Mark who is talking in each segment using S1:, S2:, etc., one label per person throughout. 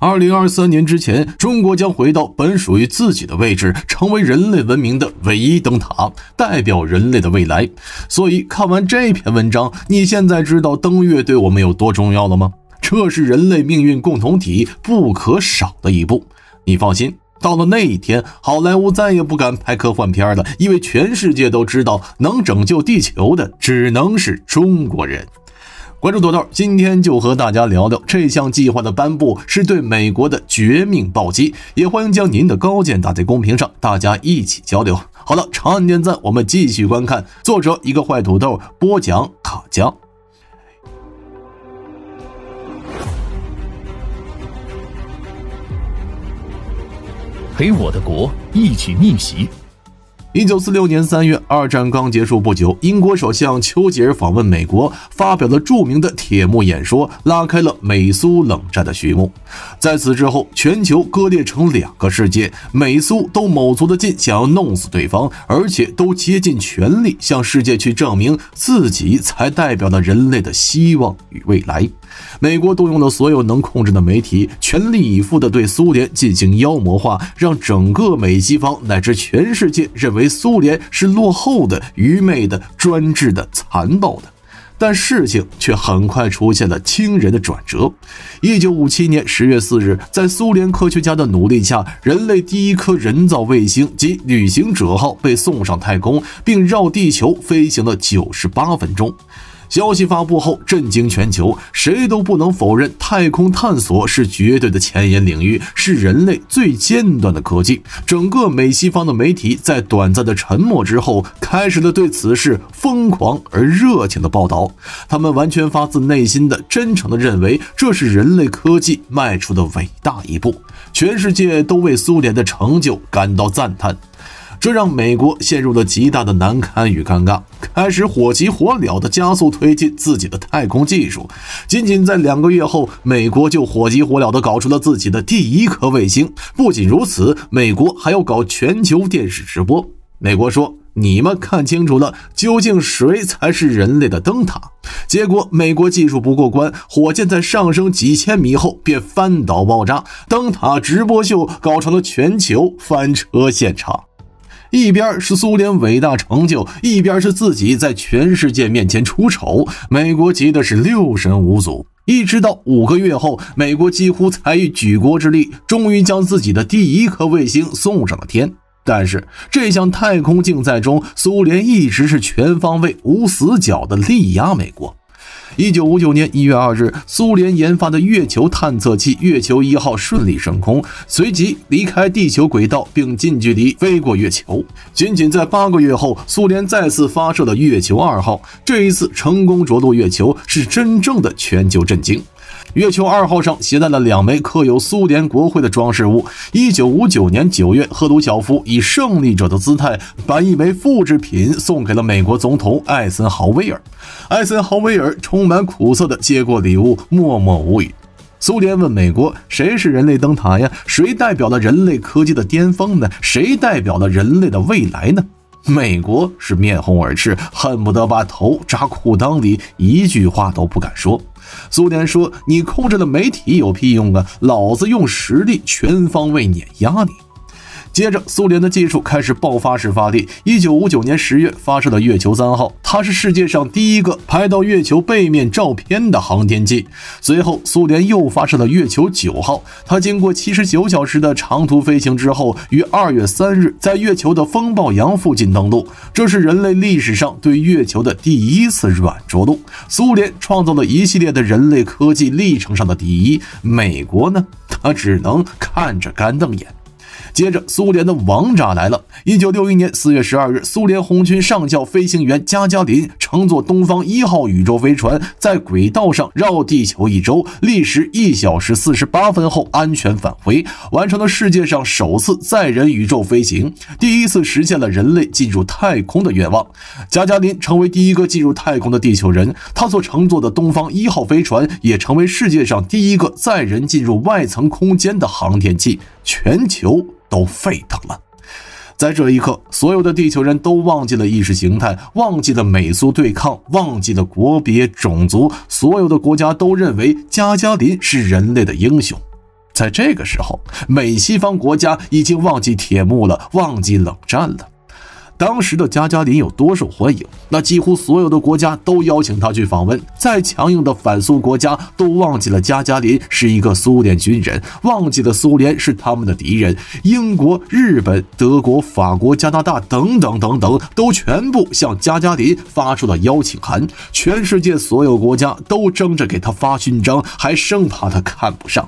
S1: 二零二三年之前，中国将回到本属于自己的位置，成为人类文明的唯一灯塔，代表人类的未来。所以，看完这篇文章，你现在知道登月对我们有多重要了吗？这是人类命运共同体不可少的一步。你放心，到了那一天，好莱坞再也不敢拍科幻片了，因为全世界都知道，能拯救地球的只能是中国人。关注土豆，今天就和大家聊聊这项计划的颁布是对美国的绝命暴击。也欢迎将您的高见打在公屏上，大家一起交流。好的，长按点赞，我们继续观看。作者一个坏土豆播讲，卡江陪我的国一起逆袭。一九四六年三月，二战刚结束不久，英国首相丘吉尔访问美国，发表了著名的铁幕演说，拉开了美苏冷战的序幕。在此之后，全球割裂成两个世界，美苏都卯足了劲想要弄死对方，而且都竭尽全力向世界去证明自己才代表了人类的希望与未来。美国动用了所有能控制的媒体，全力以赴地对苏联进行妖魔化，让整个美西方乃至全世界认为苏联是落后的、愚昧的、专制的、残暴的。但事情却很快出现了惊人的转折。一九五七年十月四日，在苏联科学家的努力下，人类第一颗人造卫星及旅行者号被送上太空，并绕地球飞行了九十八分钟。消息发布后震惊全球，谁都不能否认太空探索是绝对的前沿领域，是人类最尖端的科技。整个美西方的媒体在短暂的沉默之后，开始了对此事疯狂而热情的报道。他们完全发自内心的、真诚的认为这是人类科技迈出的伟大一步。全世界都为苏联的成就感到赞叹。这让美国陷入了极大的难堪与尴尬，开始火急火燎地加速推进自己的太空技术。仅仅在两个月后，美国就火急火燎地搞出了自己的第一颗卫星。不仅如此，美国还要搞全球电视直播。美国说：“你们看清楚了，究竟谁才是人类的灯塔？”结果，美国技术不过关，火箭在上升几千米后便翻倒爆炸，灯塔直播秀搞成了全球翻车现场。一边是苏联伟大成就，一边是自己在全世界面前出丑，美国急的是六神无主。一直到五个月后，美国几乎才以举国之力，终于将自己的第一颗卫星送上了天。但是这项太空竞赛中，苏联一直是全方位无死角的力压美国。一九五九年一月二日，苏联研发的月球探测器“月球一号”顺利升空，随即离开地球轨道，并近距离飞过月球。仅仅在八个月后，苏联再次发射了“月球二号”，这一次成功着陆月球，是真正的全球震惊。月球二号上携带了两枚刻有苏联国徽的装饰物。一九五九年九月，赫鲁晓夫以胜利者的姿态，把一枚复制品送给了美国总统艾森豪威尔。艾森豪威尔充满苦涩地接过礼物，默默无语。苏联问美国：“谁是人类灯塔呀？谁代表了人类科技的巅峰呢？谁代表了人类的未来呢？”美国是面红耳赤，恨不得把头扎裤裆里，一句话都不敢说。苏联说：“你控制的媒体有屁用啊！老子用实力全方位碾压你。”接着，苏联的技术开始爆发式发力。一九五九年十月发射的月球三号，它是世界上第一个拍到月球背面照片的航天器。随后，苏联又发射了月球九号，它经过七十九小时的长途飞行之后，于二月三日在月球的风暴洋附近登陆，这是人类历史上对月球的第一次软着陆。苏联创造了一系列的人类科技历程上的第一。美国呢，它只能看着干瞪眼。接着，苏联的王炸来了。一九六一年四月十二日，苏联红军上校飞行员加加林乘坐东方一号宇宙飞船，在轨道上绕地球一周，历时一小时四十八分后安全返回，完成了世界上首次载人宇宙飞行，第一次实现了人类进入太空的愿望。加加林成为第一个进入太空的地球人，他所乘坐的东方一号飞船也成为世界上第一个载人进入外层空间的航天器。全球都沸腾了，在这一刻，所有的地球人都忘记了意识形态，忘记了美苏对抗，忘记了国别种族，所有的国家都认为加加林是人类的英雄。在这个时候，美西方国家已经忘记铁幕了，忘记冷战了。当时的加加林有多受欢迎？那几乎所有的国家都邀请他去访问。再强硬的反苏国家都忘记了加加林是一个苏联军人，忘记了苏联是他们的敌人。英国、日本、德国、法国、加拿大等等等等，都全部向加加林发出了邀请函。全世界所有国家都争着给他发勋章，还生怕他看不上。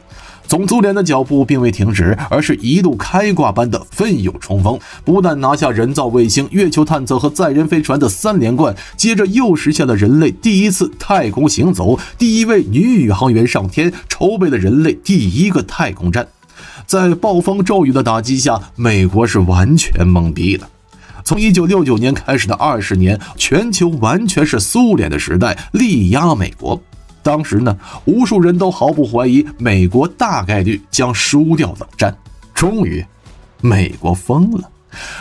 S1: 总苏联的脚步并未停止，而是一路开挂般的奋勇冲锋，不但拿下人造卫星、月球探测和载人飞船的三连冠，接着又实现了人类第一次太空行走，第一位女宇航员上天，筹备了人类第一个太空站。在暴风骤雨的打击下，美国是完全懵逼的。从1969年开始的20年，全球完全是苏联的时代，力压美国。当时呢，无数人都毫不怀疑，美国大概率将输掉冷战。终于，美国疯了，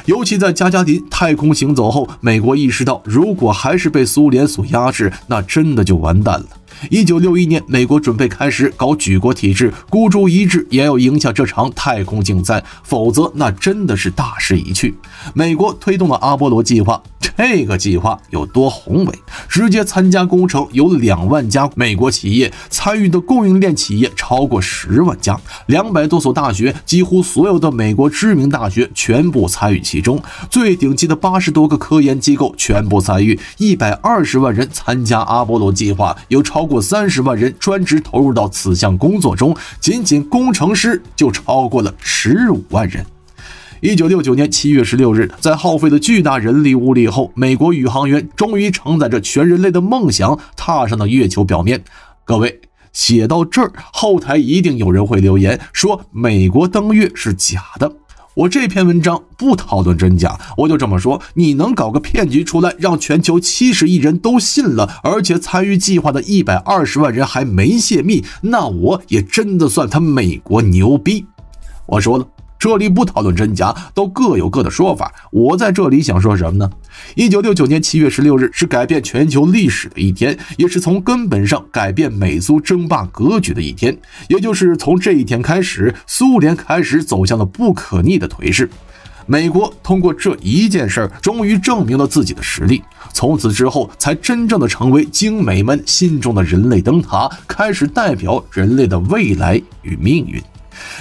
S1: 尤其在加加林太空行走后，美国意识到，如果还是被苏联所压制，那真的就完蛋了。一九六一年，美国准备开始搞举国体制，孤注一掷也要赢下这场太空竞赛，否则那真的是大势已去。美国推动了阿波罗计划。这个计划有多宏伟？直接参加工程有两万家美国企业参与的供应链企业超过十万家，两百多所大学，几乎所有的美国知名大学全部参与其中，最顶级的八十多个科研机构全部参与，一百二十万人参加阿波罗计划，有超过三十万人专职投入到此项工作中，仅仅工程师就超过了十五万人。一九六九年七月十六日，在耗费了巨大人力物力后，美国宇航员终于承载着全人类的梦想，踏上了月球表面。各位，写到这儿，后台一定有人会留言说美国登月是假的。我这篇文章不讨论真假，我就这么说。你能搞个骗局出来，让全球七十亿人都信了，而且参与计划的一百二十万人还没泄密，那我也真的算他美国牛逼。我说了。这里不讨论真假，都各有各的说法。我在这里想说什么呢？一九六九年七月十六日是改变全球历史的一天，也是从根本上改变美苏争霸格局的一天。也就是从这一天开始，苏联开始走向了不可逆的颓势。美国通过这一件事儿，终于证明了自己的实力。从此之后，才真正的成为精美们心中的人类灯塔，开始代表人类的未来与命运。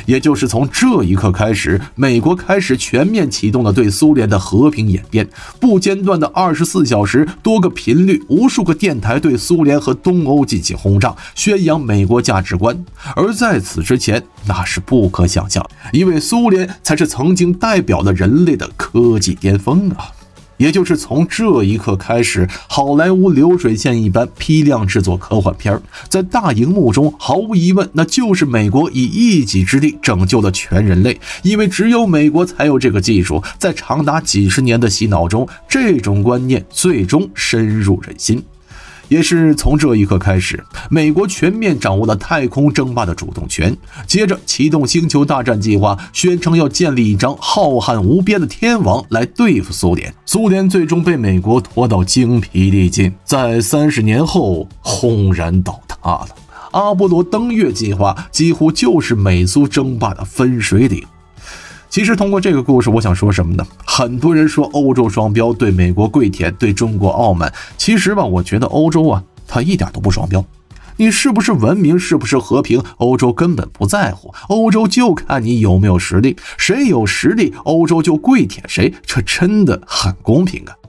S1: 也就是从这一刻开始，美国开始全面启动了对苏联的和平演变，不间断的二十四小时，多个频率，无数个电台对苏联和东欧进行轰炸，宣扬美国价值观。而在此之前，那是不可想象，因为苏联才是曾经代表了人类的科技巅峰啊！也就是从这一刻开始，好莱坞流水线一般批量制作科幻片儿，在大荧幕中毫无疑问，那就是美国以一己之力拯救了全人类，因为只有美国才有这个技术。在长达几十年的洗脑中，这种观念最终深入人心。也是从这一刻开始，美国全面掌握了太空争霸的主动权。接着启动星球大战计划，宣称要建立一张浩瀚无边的天网来对付苏联。苏联最终被美国拖到精疲力尽，在三十年后轰然倒塌了。阿波罗登月计划几乎就是美苏争霸的分水岭。其实通过这个故事，我想说什么呢？很多人说欧洲双标，对美国跪舔，对中国傲慢。其实吧，我觉得欧洲啊，它一点都不双标。你是不是文明，是不是和平，欧洲根本不在乎。欧洲就看你有没有实力，谁有实力，欧洲就跪舔谁。这真的很公平啊。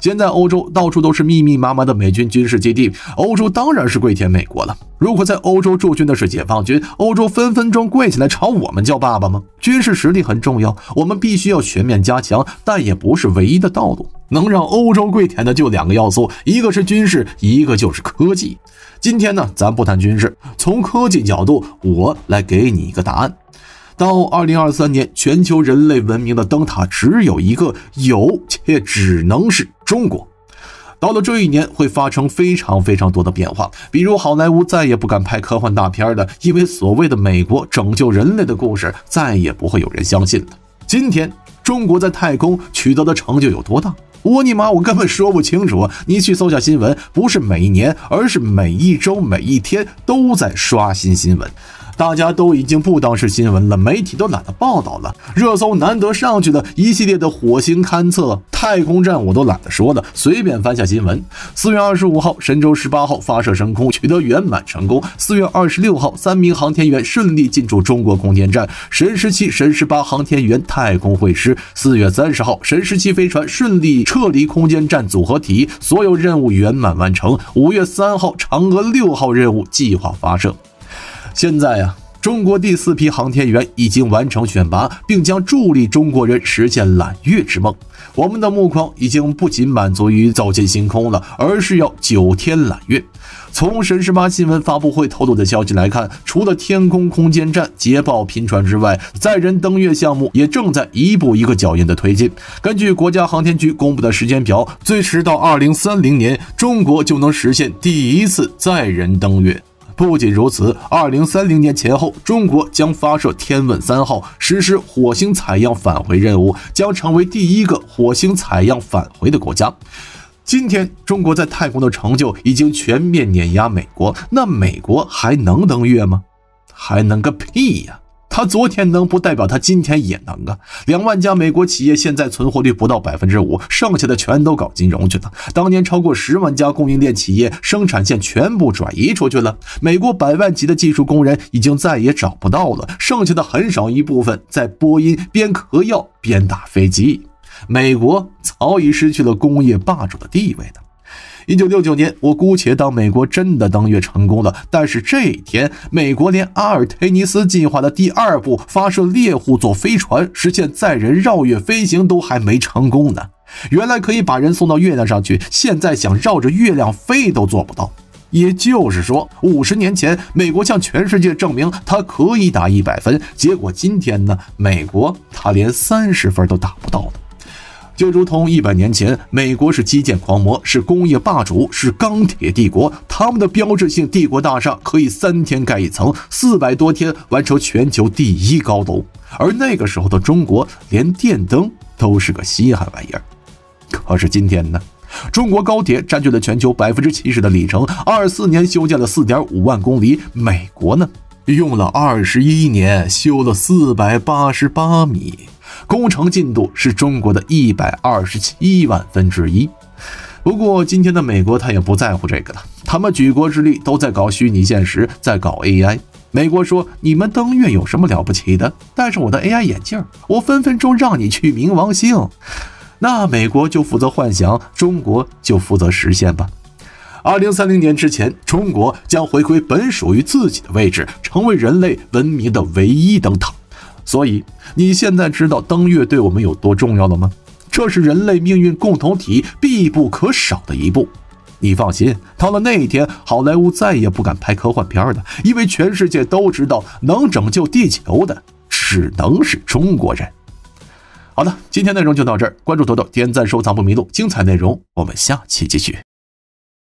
S1: 现在欧洲到处都是密密麻麻的美军军事基地，欧洲当然是跪舔美国了。如果在欧洲驻军的是解放军，欧洲分分钟跪起来朝我们叫爸爸吗？军事实力很重要，我们必须要全面加强，但也不是唯一的道路。能让欧洲跪舔的就两个要素，一个是军事，一个就是科技。今天呢，咱不谈军事，从科技角度，我来给你一个答案。到二零二三年，全球人类文明的灯塔只有一个，有且只能是中国。到了这一年，会发生非常非常多的变化，比如好莱坞再也不敢拍科幻大片了，因为所谓的美国拯救人类的故事再也不会有人相信了。今天，中国在太空取得的成就有多大？我尼玛，我根本说不清楚。你去搜下新闻，不是每年，而是每一周、每一天都在刷新新闻。大家都已经不当是新闻了，媒体都懒得报道了，热搜难得上去的一系列的火星勘测、太空站，我都懒得说了，随便翻下新闻。四月二十五号，神舟十八号发射升空，取得圆满成功。四月二十六号，三名航天员顺利进驻中国空间站，神十七、神十八航天员太空会师。四月三十号，神十七飞船顺利撤离空间站组合体，所有任务圆满完成。五月三号，嫦娥六号任务计划发射。现在呀，中国第四批航天员已经完成选拔，并将助力中国人实现揽月之梦。我们的目光已经不仅满足于走进星空了，而是要九天揽月。从神十八新闻发布会透露的消息来看，除了天宫空间站捷报频传之外，载人登月项目也正在一步一个脚印的推进。根据国家航天局公布的时间表，最迟到2030年，中国就能实现第一次载人登月。不仅如此，二零三零年前后，中国将发射天问三号，实施火星采样返回任务，将成为第一个火星采样返回的国家。今天，中国在太空的成就已经全面碾压美国，那美国还能登月吗？还能个屁呀！他昨天能，不代表他今天也能啊！两万家美国企业现在存活率不到百分之五，剩下的全都搞金融去了。当年超过十万家供应链企业生产线全部转移出去了，美国百万级的技术工人已经再也找不到了，剩下的很少一部分在波音边嗑药边打飞机。美国早已失去了工业霸主的地位了。一九六九年，我姑且当美国真的登月成功了，但是这一天，美国连阿尔忒弥斯计划的第二步——发射猎户座飞船，实现载人绕月飞行，都还没成功呢。原来可以把人送到月亮上去，现在想绕着月亮飞都做不到。也就是说，五十年前，美国向全世界证明他可以打一百分，结果今天呢，美国他连三十分都打不到就如同一百年前，美国是基建狂魔，是工业霸主，是钢铁帝国，他们的标志性帝国大厦可以三天盖一层，四百多天完成全球第一高楼。而那个时候的中国，连电灯都是个稀罕玩意儿。可是今天呢，中国高铁占据了全球百分之七十的里程，二四年修建了四点五万公里。美国呢，用了二十一年修了四百八十八米。工程进度是中国的一百二十七万分之一。不过，今天的美国他也不在乎这个了。他们举国之力都在搞虚拟现实，在搞 AI。美国说：“你们登月有什么了不起的？戴上我的 AI 眼镜，我分分钟让你去冥王星。”那美国就负责幻想，中国就负责实现吧。二零三零年之前，中国将回归本属于自己的位置，成为人类文明的唯一灯塔。所以，你现在知道登月对我们有多重要了吗？这是人类命运共同体必不可少的一步。你放心，到了那一天，好莱坞再也不敢拍科幻片了，因为全世界都知道，能拯救地球的只能是中国人。好了，今天内容就到这儿，关注豆豆，点赞收藏不迷路，精彩内容我们下期继续。